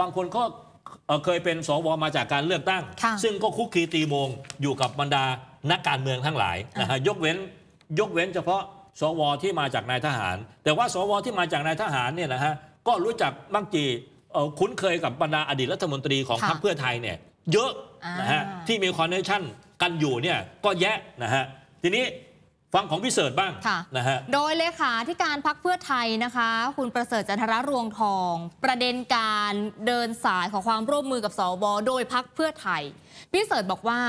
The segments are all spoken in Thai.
บางคนก็เคยเป็น สวมาจากการเลือกตั้ง ซึ่งก็คุกคีตีโมงอยู่กับบรรดานักการเมืองทั้งหลายนะฮะยกเว้นยกเว้น เฉพาะ สวที่มาจากนายทหาร แต่ว่า สวที่มาจากนายทหารเนี่ยนะฮะก็รู้จักมักจีคุ้นเคยกับบรรดาอดีตรัฐมนตรีของพรรคเพื่อไทยเนี่ยเยอะนะฮะที่มีคอนเนคชั่นกันอยู่เนี่ยก็แยะนะฮะทีนี้ฟังของพิเศษบ้างะนะฮะโดยเลขาธิการพักเพื่อไทยนะคะ คุณประเสริฐจันทร์รวงทอง ประเด็นการเดินสายของความร่วมมือกับสวโดยพักเพื่อไทยพิเศษบอกว่า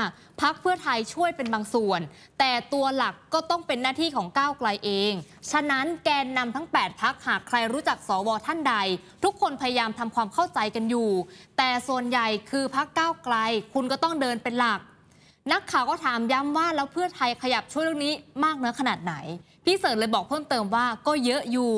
พักเพื่อไทยช่วยเป็นบางส่วน แต่ตัวหลักก็ต้องเป็นหน้าที่ของก้าวไกลเอง ฉะนั้นแกนนำทั้ง 8พักหากใครรู้จักสวท่านใด ทุกคนพยายามทำความเข้าใจกันอยู่ แต่ส่วนใหญ่คือพักก้าวไกลคุณก็ต้องเดินเป็นหลักนักข่าวก็ถามย้ำว่า แล้วเพื่อไทยขยับช่วยเรื่องนี้มากน้อยขนาดไหน พี่เสิร์ญเลยบอกเพิ่มเติมว่าก็เยอะอยู่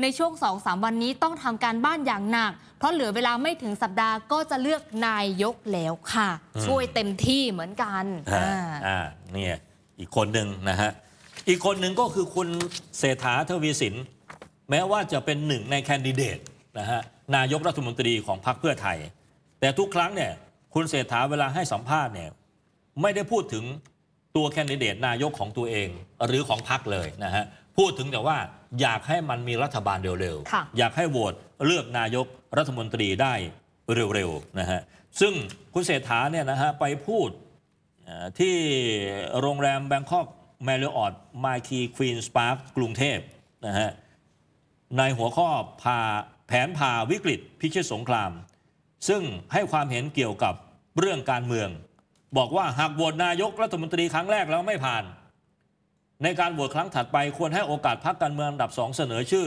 ในช่วงสองสามวันนี้ต้องทำการบ้านอย่างหนัก เพราะเหลือเวลาไม่ถึงสัปดาห์ ก็จะเลือกนายยกแล้วค่ะ ช่วยเต็มที่เหมือนกัน อ่าเนี่ยอีกคนหนึ่งนะฮะ อีกคนหนึ่งก็คือคุณเศรษฐาทวีสิน แม้ว่าจะเป็นหนึ่งในแคนดิเดตนะฮะนายกรัฐมนตรีของพรรคเพื่อไทย แต่ทุกครั้งเนี่ยคุณเศรษฐาเวลาให้สัมภาษณ์เนี่ยไม่ได้พูดถึงตัวแคนดิเดตนายกของตัวเองหรือของพรรคเลยนะฮะ พูดถึงแต่ว่าอยากให้มันมีรัฐบาลเร็ว ๆ อยากให้โหวตเลือกนายกรัฐมนตรีได้เร็วๆนะฮะซึ่งคุณเศรษฐาเนี่ยนะฮะ ไปพูดที่โรงแรมแบงคอกแมริออตมาคีควีนสปาร์กกรุงเทพนะฮะในหัวข้อพาแผนพาวิกฤต พิชิตสงคราม ซึ่งให้ความเห็นเกี่ยวกับเรื่องการเมืองบอกว่าหากโหวตนายกรัฐมนตรีครั้งแรกแล้วไม่ผ่าน ในการโหวตครั้งถัดไปควรให้โอกาสพรรคการเมืองอันดับสองเสนอชื่อ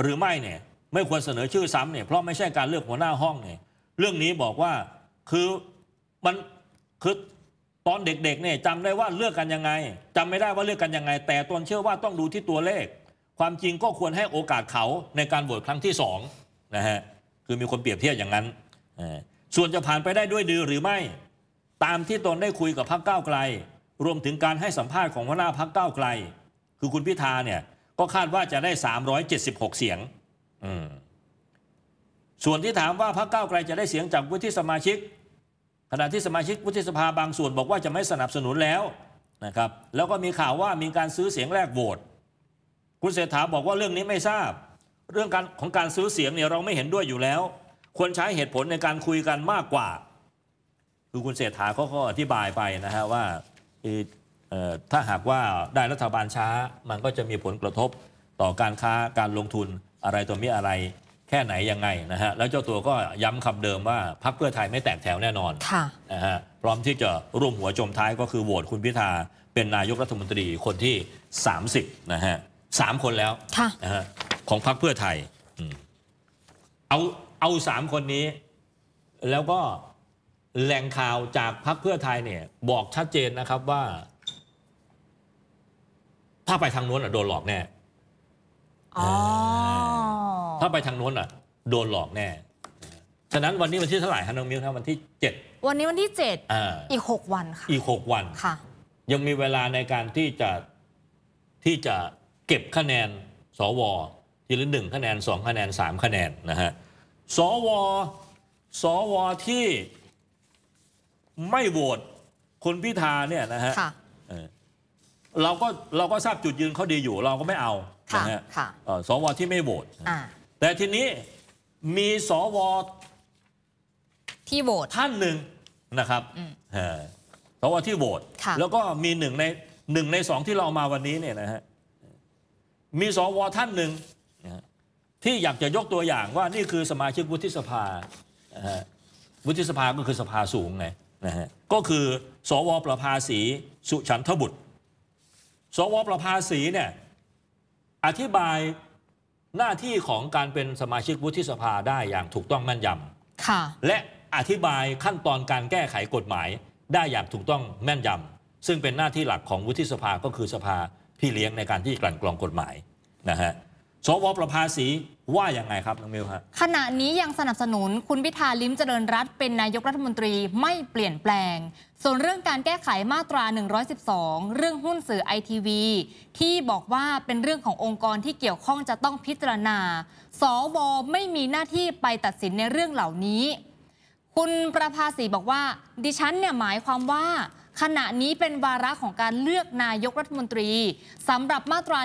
หรือไม่เนี่ยไม่ควรเสนอชื่อซ้ำเนี่ยเพราะไม่ใช่การเลือกหัวหน้าห้องเนี่ยเรื่องนี้บอกว่าคือมันคือตอนเด็กๆเนี่ยจำได้ว่าเลือกกันยังไงจำไม่ได้ว่าเลือกกันยังไง แต่ตนเชื่อว่าต้องดูที่ตัวเลข ความจริงก็ควรให้โอกาสเขาในการโหวตครั้งที่สองนะฮะคือมีคนเปรียบเทียบอย่างนั้นส่วนจะผ่านไปได้ด้วยดีหรือไม่ตามที่ตนได้คุยกับพักก้าวไกล รวมถึงการให้สัมภาษณ์ของหัวหน้าพักก้าวไกล คือคุณพิธาเนี่ยก็คาดว่าจะได้376เสียงส่วนที่ถามว่าพักก้าวไกลจะได้เสียงจากวุฒิสมาชิก ขณะที่สมาชิกวุฒิสภาบางส่วนบอกว่าจะไม่สนับสนุนแล้วนะครับ แล้วก็มีข่าวว่ามีการซื้อเสียงแลกโหวตคุณเศรษฐาบอกว่าเรื่องนี้ไม่ทราบ เรื่องการของการซื้อเสียงเนี่ยเราไม่เห็นด้วยอยู่แล้ว ควรใช้เหตุผลในการคุยกันมากกว่าคือคุณเศรษฐาเขาก็อธิบายไปนะฮะ ว่าถ้าหากว่าได้รัฐบาลช้า มันก็จะมีผลกระทบต่อการค้าการลงทุนอะไรตัวมีอะไรแค่ไหนยังไงนะฮะ แล้วเจ้าตัวก็ย้ำคำเดิมว่า พรรคเพื่อไทยไม่แตกแถวแน่นอนนะฮะพร้อมที่จะร่วมหัวจมท้ายก็คือโหวตคุณพิธา เป็นนายกรัฐมนตรีคนที่ 30 นะฮะสามคนแล้วนะฮะของพรรคเพื่อไทยเอาเอาสามคนนี้แล้วก็แหล่งข่าวจากพรรคเพื่อไทยเนี่ย บอกชัดเจนนะครับว่า ถ้าไปทางโน้นอ่ะ โดนหลอกแน่ถ้าไปทางโน้นอ่ะโดนหลอกแน่ฉะนั้นวันนี้วันที่เท่าไหร่ฮันนองมิวครับวันที่เจ็ดวันนี้วันที่เจ็ดอีกหกวันค่ะอีกหกวันค่ะยังมีเวลาในการที่จะที่จะเก็บคะแนน สวทีละหนึ่งคะแนนสองคะแนนสามคะแนนนะฮะสวสวที่ไม่โหวตคุณพิธาเนี่ยนะฮะเราก็เราก็ทราบจุดยืนเขาดีอยู่ เราก็ไม่เอานะฮะสวที่ไม่โหวตแต่ทีนี้มีสวที่โหวตท่านหนึ่งนะครับสวที่โหวตแล้วก็มีหนึ่งในหนึ่งในสองที่เรามาวันนี้เนี่ยนะฮะมีสวท่านหนึ่งที่อยากจะยกตัวอย่างว่านี่คือสมาชิกวุฒิสภาวุฒิสภาก็คือสภาสูงไงนะฮะก็คือสวประภาสีสุฉันทบุตร สวประภาสีเนี่ย อธิบายหน้าที่ของการเป็นสมาชิกวุฒิสภาได้อย่างถูกต้องแม่นยำค่ะและอธิบายขั้นตอนการแก้ไขกฎหมาย ได้อย่างถูกต้องแม่นยำซึ่งเป็นหน้าที่หลักของวุฒิสภาก็คือสภาพี่เลี้ยงในการที่กลั่นกรองกฎหมายนะฮะสวประภาสีว่าอย่างไรครับ น้องมิวฮะขณะนี้ยังสนับสนุนคุณพิธาลิ้มเจริญรัตเป็นนายกรัฐมนตรีไม่เปลี่ยนแปลง ส่วนเรื่องการแก้ไขมาตรา 112 เรื่องหุ้นสื่อไอทีวีที่บอกว่าเป็นเรื่องขององค์กรที่เกี่ยวข้องจะต้องพิจารณาสวไม่มีหน้าที่ไปตัดสินในเรื่องเหล่านี้ คุณประภาสีบอกว่า ดิฉัน เนี่ยหมายความว่าขณะนี้เป็นวาระของการเลือกนายกรัฐมนตรีสำหรับมาตรา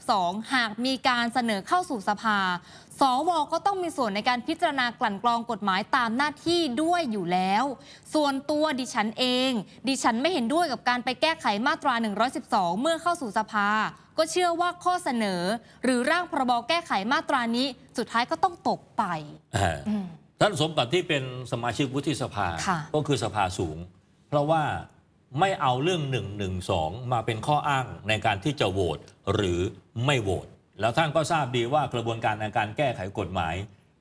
112 หากมีการเสนอเข้าสู่สภา สวก็ต้องมีส่วนในการพิจารณากลั่นกรองกฎหมายตามหน้าที่ด้วยอยู่แล้ว ส่วนตัวดิฉันเอง ดิฉันไม่เห็นด้วยกับการไปแก้ไขมาตรา 112 เมื่อเข้าสู่สภา ก็เชื่อว่าข้อเสนอหรือร่างพรบแก้ไขมาตรานี้ สุดท้ายก็ต้องตกไปท่านสมบัติที่เป็นสมาชิกวุฒิสภา ก็คือสภาสูง เพราะว่าไม่เอาเรื่องหนึ่่งงงหนึสอมาเป็นข้ออ้างในการที่จะโหวตหรือไม่โหวตแล้วท่านก็ทราบดีว่ากระบวนการในการแก้ไขกฎหมาย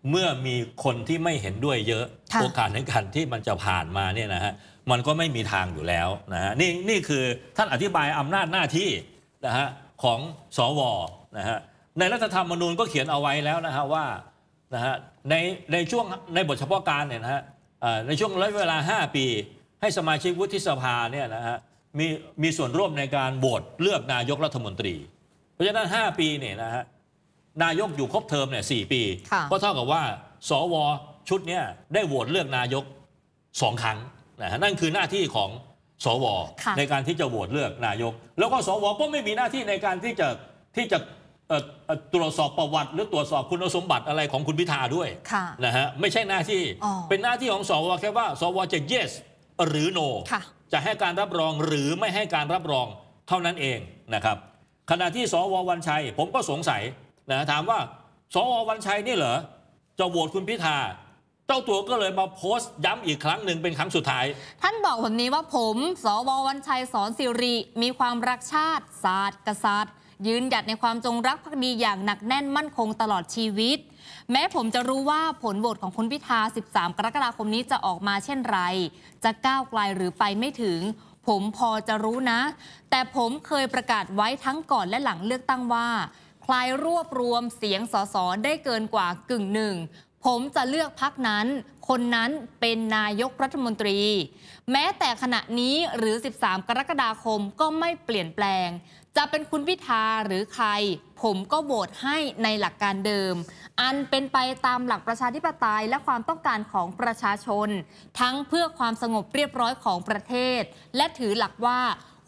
เมื่อมีคนที่ไม่เห็นด้วยเยอะโอกาสในการที่มันจะผ่านมาเนี่ยนะฮะมันก็ไม่มีทางอยู่แล้วนะฮะนี่นี่คือท่านอธิบายอำนาจหน้าที่นะฮะของสวนะฮะในรัฐธรรมนูญก็เขียนเอาไว้แล้วนะฮะว่านะฮะในในช่วงในบทเฉพาะการเนี่ยนะฮะในช่วงระยะเวลา 5 ปีให้สมาชิกวุฒิสภาเนี่ยนะฮะมีมีส่วนร่วมในการโหวตเลือกนายกรัฐมนตรี เพราะฉะนั้น 5 ปีเนี่ยนะฮะนายกอยู่ครบเทอมเนี่ยสี่ปีก็เท่ากับว่าสวชุดเนี่ยได้โหวตเลือกนายกสองครั้งนะนั่นคือหน้าที่ของสวในการที่จะโหวตเลือกนายก แล้วก็สวก็ไม่มีหน้าที่ในการที่จะที่จะตรวจสอบประวัติหรือตรวจสอบคุณสมบัติอะไรของคุณพิธาด้วยะนะฮะไม่ใช่หน้าที่เป็นหน้าที่ของสวแค่ว่า สวจะ yes หรือโนจะให้การรับรองหรือไม่ให้การรับรองเท่านั้นเองนะครับ ขณะที่สววันชัย ผมก็สงสัยนะถามว่าสววันชัยนี่เหรอจะโหวตคุณพิธา เจ้าตัวก็เลยมาโพสต์ย้ำอีกครั้งหนึ่งเป็นครั้งสุดท้าย ท่านบอกคนนี้ว่าผม สววันชัยสอนสิริมีความรักชาติศาสตร์กษัตริย์ยืนหยัดในความจงรักภักดีอย่างหนักแน่นมั่นคงตลอดชีวิต แม้ผมจะรู้ว่าผลโหวตของคุณพิธา13 กรกฎาคมนี้จะออกมาเช่นไร จะก้าวไกลหรือไปไม่ถึง ผมพอจะรู้นะ แต่ผมเคยประกาศไว้ทั้งก่อนและหลังเลือกตั้งว่าคลายรวบรวมเสียงสสได้เกินกว่ากึ่งหนึ่งผมจะเลือกพักนั้น คนนั้นเป็นนายกรัฐมนตรี แม้แต่ขณะนี้หรือ 13 กรกฎาคมก็ไม่เปลี่ยนแปลง จะเป็นคุณพิธาหรือใคร ผมก็โหวตให้ในหลักการเดิม อันเป็นไปตามหลักประชาธิปไตยและความต้องการของประชาชน ทั้งเพื่อความสงบเรียบร้อยของประเทศ และถือหลักว่า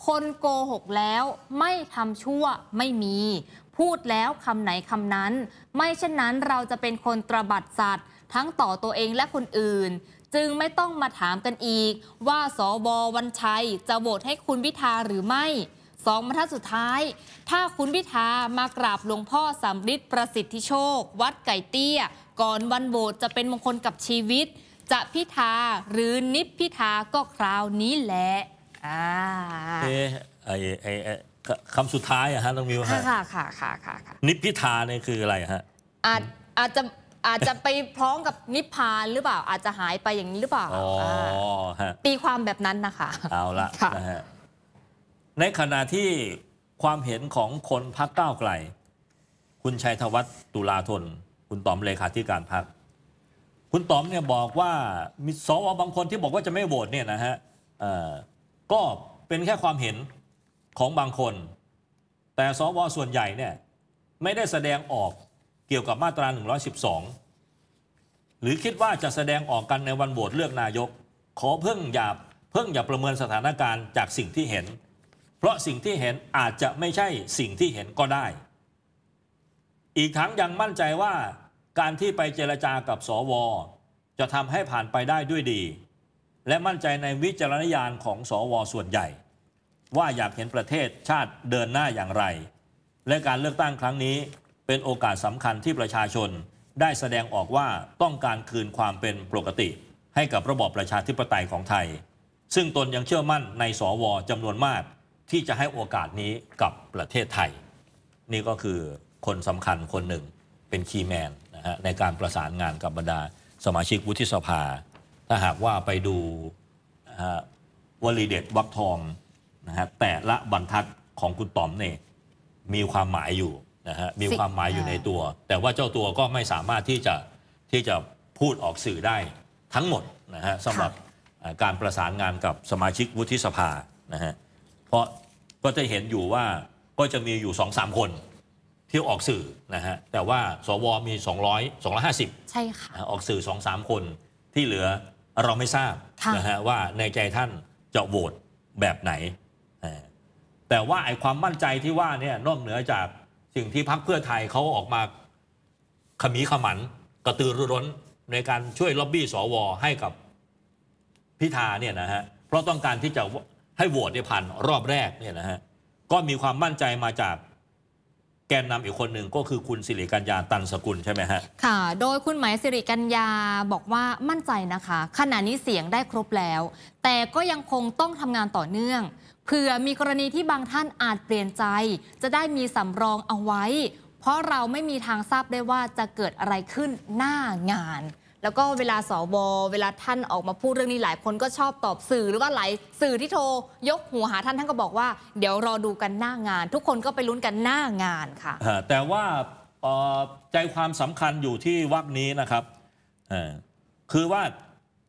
คนโกหกแล้วไม่ทำชั่วไม่มีพูดแล้วคำไหนคำนั้น ไม่เช่นนั้นเราจะเป็นคนตรบัดสัตว์ ทั้งต่อตัวเองและคนอื่น จึงไม่ต้องมาถามกันอีก ว่าสววันชัยจะโหวตให้คุณพิธาหรือไม่สองบรรทัดสุดท้าย ถ้าคุณพิธามากราบหลวงพ่อสำริดประสิทธิโชค วัดไก่เตี้ย ก่อนวันโบสถ์จะเป็นมงคลกับชีวิต จะพิธาหรือนิพพิธาก็คราวนี้แหละอ่าไอ้ไอ้คำสุดท้ายอะฮะต้องมีว่าค่ะ ค่ะค่ะค่ะค่ะนิพพิทาเนี่ยคืออะไรฮะอาจอาจจะอาจจะไปพร้อมกับนิพพานหรือเปล่าอาจจะหายไปอย่างนี้หรือเปล่าอ๋อฮะตีความแบบนั้นนะคะ เอาละนะฮะในขณะที่ความเห็นของคนพักก้าวไกล คุณชัยธวัฒน์ตุลาธน คุณต๋อมเลขาธิการพัก คุณต๋อมเนี่ยบอกว่า มีสวบางคนที่บอกว่าจะไม่โหวตเนี่ยนะฮะก็เป็นแค่ความเห็นของบางคน แต่สวส่วนใหญ่เนี่ยไม่ได้แสดงออกเกี่ยวกับมาตรา 112 หรือคิดว่าจะแสดงออกกันในวันโหวตเลือกนายก ขอเพิ่งอย่าเพิ่งอย่าประเมินสถานการณ์จากสิ่งที่เห็น เพราะสิ่งที่เห็นอาจจะไม่ใช่สิ่งที่เห็นก็ได้ อีกทั้งยังมั่นใจว่าการที่ไปเจรจากับสว จะทำให้ผ่านไปได้ด้วยดี และมั่นใจในวิจารณญาณของ สว ส่วนใหญ่ว่าอยากเห็นประเทศชาติเดินหน้าอย่างไร และการเลือกตั้งครั้งนี้เป็นโอกาสสำคัญที่ประชาชนได้แสดงออกว่าต้องการคืนความเป็นปกติ ให้กับระบอบประชาธิปไตยของไทย ซึ่งตนยังเชื่อมั่นในสวจำนวนมาก ที่จะให้โอกาสนี้กับประเทศไทย นี่ก็คือคนสำคัญคนหนึ่งเป็นคีแมนนะฮะในการประสานงานกับบรรดาสมาชิกวุฒิสภา ถ้าหากว่าไปดูวลีเด็ดวักทองนะฮะแต่ละบรรทัดของคุณต๋อมเนี่ยมีความหมายอยู่นะฮะมีความหมายอยู่ในตัว แต่ว่าเจ้าตัวก็ไม่สามารถที่จะที่จะพูดออกสื่อได้ทั้งหมดนะฮะสำหรับการประสานงานกับสมาชิกวุฒิสภานะฮะเพราะก็จะเห็นอยู่ว่าก็จะมีอยู่สองสามคนที่ออกสื่อนะฮะแต่ว่าสวมี200 250ใช่ค่ะออกสื่อสองสามคนที่เหลือเราไม่ทราบนะฮะว่าในใจท่านจะโหวตแบบไหนแต่ว่าไอ้ความมั่นใจที่ว่าเนี่ยนอกเหนือจากสิ่งที่พักเพื่อไทยเขาออกมา ขมีขมันกระตือรือร้นในการช่วยล็อบบี้สวให้กับ พิธาเนี่ยนะฮะเพราะต้องการที่จะให้โหวตในพัผ่านรอบแรกเนี่ยนะฮะก็มีความมั่นใจมาจากแกนนำอีกคนหนึ่งก็คือคุณสิริกัญญาตันสกุลใช่ไหมฮะ ค่ะ โดยคุณหมายสิริกัญญาบอกว่ามั่นใจนะคะ ขณะนี้เสียงได้ครบแล้ว แต่ก็ยังคงต้องทำงานต่อเนื่องเผื่อมีกรณีที่บางท่านอาจเปลี่ยนใจ จะได้มีสำรองเอาไว้ เพราะเราไม่มีทางทราบได้ว่าจะเกิดอะไรขึ้นหน้างานแล้วก็เวลาสวเวลาท่านออกมาพูดเรื่องนี้หลายคนก็ชอบตอบสื่อหรือว่าหลายสื่อที่โทร ยกหัวหาท่านท่านก็บอกว่า เดี๋ยวรอดูกันหน้างาน ทุกคนก็ไปลุ้นกันหน้างานค่ะแต่ว่าใจความสำคัญอยู่ที่วักนี้นะครับ คือว่า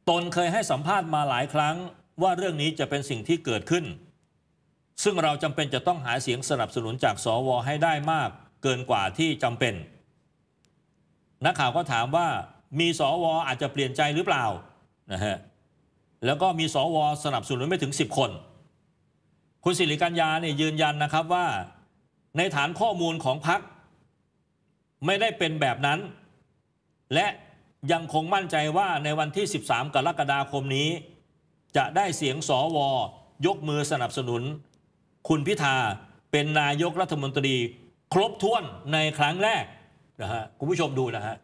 ตนเคยให้สัมภาษณ์มาหลายครั้ง ว่าเรื่องนี้จะเป็นสิ่งที่เกิดขึ้น ซึ่งเราจำเป็นจะต้องหาเสียงสนับสนุนจาก สว ให้ได้มากเกินกว่าที่จำเป็นนักข่าวก็ถามว่ามีสวอาจจะเปลี่ยนใจหรือเปล่านะฮะแล้วก็มีสวสนับสนุนไม่ถึง 10 คน คุณสิริกัญญาเนี่ยยืนยันนะครับว่าในฐานข้อมูลของพักไม่ได้เป็นแบบนั้น และยังคงมั่นใจว่าในวันที่ 13 กรกฎาคมนี้ จะได้เสียงสวยกมือสนับสนุน คุณพิธาเป็นนายกรัฐมนตรี ครบถ้วนในครั้งแรกนะฮะคุณผู้ชมดูนะฮะ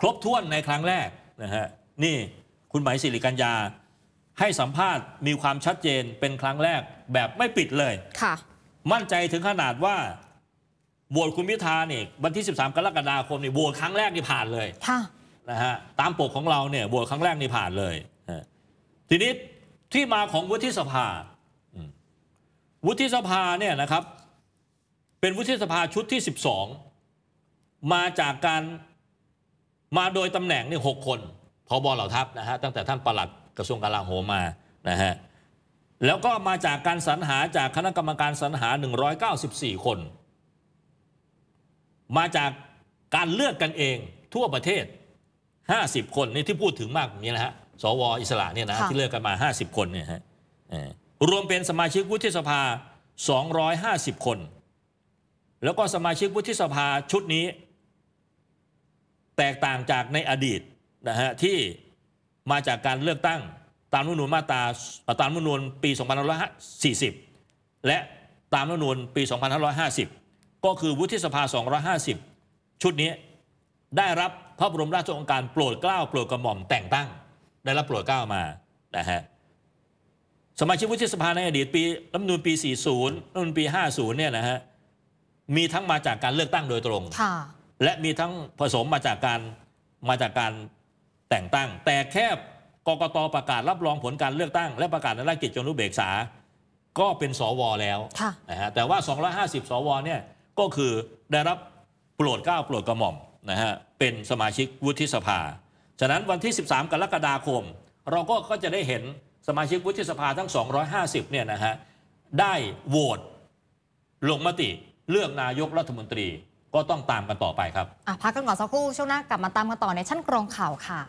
ครบถ้วนในครั้งแรกนะฮะนี่คุณหมายสิริกัญญาให้สัมภาษณ์มีความชัดเจนเป็นครั้งแรกแบบไม่ปิดเลยค่ะมั่นใจถึงขนาดว่าโหวตคุณพิธาเนี่ยวันที่ 13 กรกฎาคมเนี่ยโหวตครั้งแรกนี่ผ่านเลยค่ะนะฮะตามปกของเราเนี่ยโหวตครั้งแรกนี่ผ่านเลยทีนี้ที่มาของวุฒิสภาวุฒิสภาเนี่ยนะครับ เป็นวุฒิสภาชุดที่ 12 มาจากการมาโดยตำแหน่งนี่หกคนพบเหล่าทัพนะฮะตั้งแต่ท่านปลัดกระทรวงกลาโหมมานะฮะแล้วก็มาจากการสรรหาจากคณะกรรมการสรรหา 194 คน มาจากการเลือกกันเองทั่วประเทศ 50 คนนี่ที่พูดถึงมากนี้นะฮะสวอิสระเนี่ยนะที่เลือกกันมา 50 คนเนี่ยฮะรวมเป็นสมาชิกวุฒิสภา 250 คน แล้วก็สมาชิกวุฒิสภาชุดนี้แตกต่างจากในอดีตนะฮะที่มาจากการเลือกตั้งตามรัฐนูลมาตราตามรัฐนูลปี 2540 และตามรัฐนูลปี 2550 ก็คือวุฒิสภา 250 ชุดนี้ได้รับพระบรมราชโองการโปรดเกล้าโปรดกระหม่อมแต่งตั้ง ได้รับโปรดเกล้ามานะฮะสมาชิกวุฒิสภาในอดีตปีรัฐนูลปี 40รัฐนูลปี 50 เนี่ยนะฮะมีทั้งมาจากการเลือกตั้งโดยตรงและมีทั้งผสมมาจากการมาจากการแต่งตั้ง แต่แค่กกตประกาศรับรองผลการเลือกตั้งและประกาศในรากิจจนุเบกษา ก็เป็นสวแล้วนะฮะแต่ว่า 250 สวเนี่ยก็คือได้รับโปรดเกล้าโปรดกระหม่อมนะฮะเป็นสมาชิกวุฒิสภา ฉะนั้นวันที่ 13 กรกฎาคม เราก็ก็จะได้เห็นสมาชิกวุฒิสภาทั้ง 250 เนี่ยนะฮะได้โหวตลงมติเลือกนายกรัฐมนตรีก็ต้องตามกันต่อไปครับพักกันก่อนสักครู่ ช่วงหน้ากลับมาตามกันต่อ ในชั้นกรองข่าวค่ะ